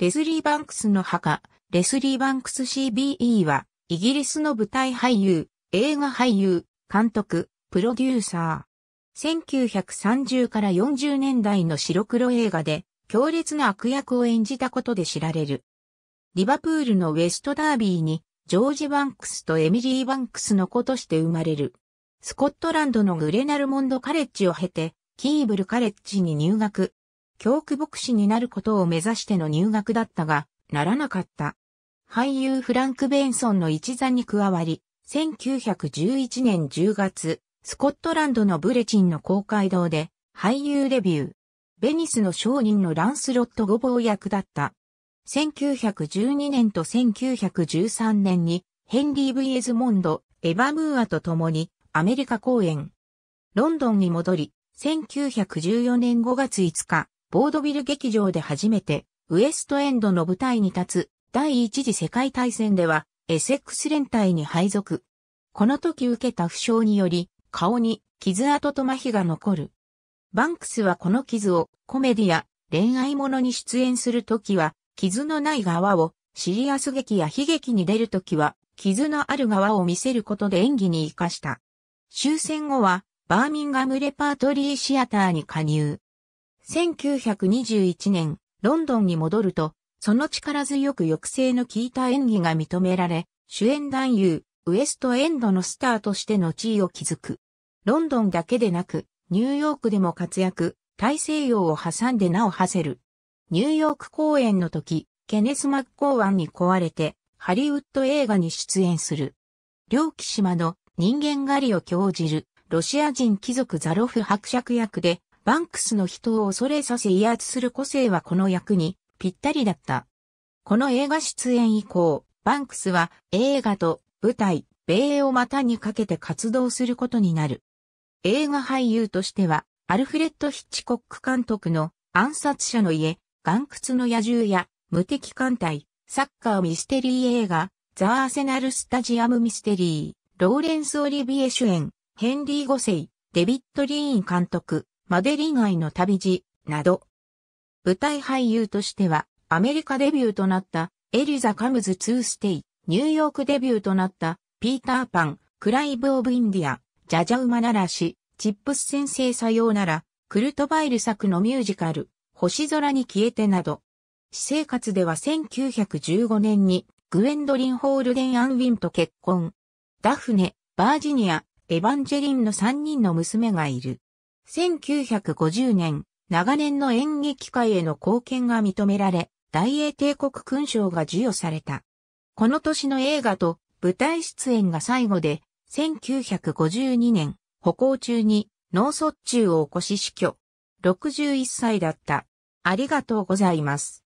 レスリー・バンクスの墓、レスリー・バンクス CBE は、イギリスの舞台俳優、映画俳優、監督、プロデューサー。1930から40年代の白黒映画で、強烈な悪役を演じたことで知られる。リバプールのウェストダービーに、ジョージ・バンクスとエミリー・バンクスの子として生まれる。スコットランドのグレナルモンド・カレッジを経て、キーブル・カレッジに入学、教区牧師になることを目指しての入学だったが、ならなかった。俳優フランク・ベンソンの一座に加わり、1911年10月、スコットランドのブレチンの公会堂で、俳優デビュー。ベニスの商人のランスロット・ゴボー役だった。1912年と1913年に、ヘンリー・ヴエズモンド、エヴァ・ムーアと共に、アメリカ公演。ロンドンに戻り、1914年5月5日、ボードビル劇場で初めて、ウエストエンドの舞台に立つ、第一次世界大戦では、エセックス連隊に配属。この時受けた負傷により、顔に傷跡と麻痺が残る。バンクスはこの傷をコメディや恋愛ものに出演するときは、傷のない側を、シリアス劇や悲劇に出るときは、傷のある側を見せることで演技に活かした。終戦後は、バーミンガムレパートリーシアターに加入。1921年、ロンドンに戻ると、その力強く抑制の効いた演技が認められ、主演男優、ウエストエンドのスターとしての地位を築く。ロンドンだけでなく、ニューヨークでも活躍、大西洋を挟んで名を馳せる。ニューヨーク公演の時、ケネス・マッコーアンに壊れて、ハリウッド映画に出演する。両騎島の人間狩りを興じる、ロシア人貴族ザロフ伯爵役で、バンクスの人を恐れさせ威圧する個性はこの役にぴったりだった。この映画出演以降、バンクスは映画と舞台、米英を股にかけて活動することになる。映画俳優としては、アルフレッド・ヒッチコック監督の暗殺者の家、岩窟の野獣や無敵艦隊、サッカーミステリー映画、ザ・アーセナル・スタジアム・ミステリー、ローレンス・オリビエ主演、ヘンリー・ゴセイ、デビッド・リーン監督、マデリン愛の旅路、など。舞台俳優としては、アメリカデビューとなった、エリザ・カムズ・ツー・ステイ、ニューヨークデビューとなった、ピーター・パン、クライブ・オブ・インディア、ジャジャウマならし、チップス先生さようなら、クルトバイル作のミュージカル、星空に消えてなど。私生活では1915年に、グエンドリン・ホールデン・アンウィンと結婚。ダフネ、バージニア、エヴァンジェリンの3人の娘がいる。1950年、長年の演劇界への貢献が認められ、大英帝国勲章が授与された。この年の映画と舞台出演が最後で、1952年、歩行中に脳卒中を起こし死去。61歳だった。ありがとうございます。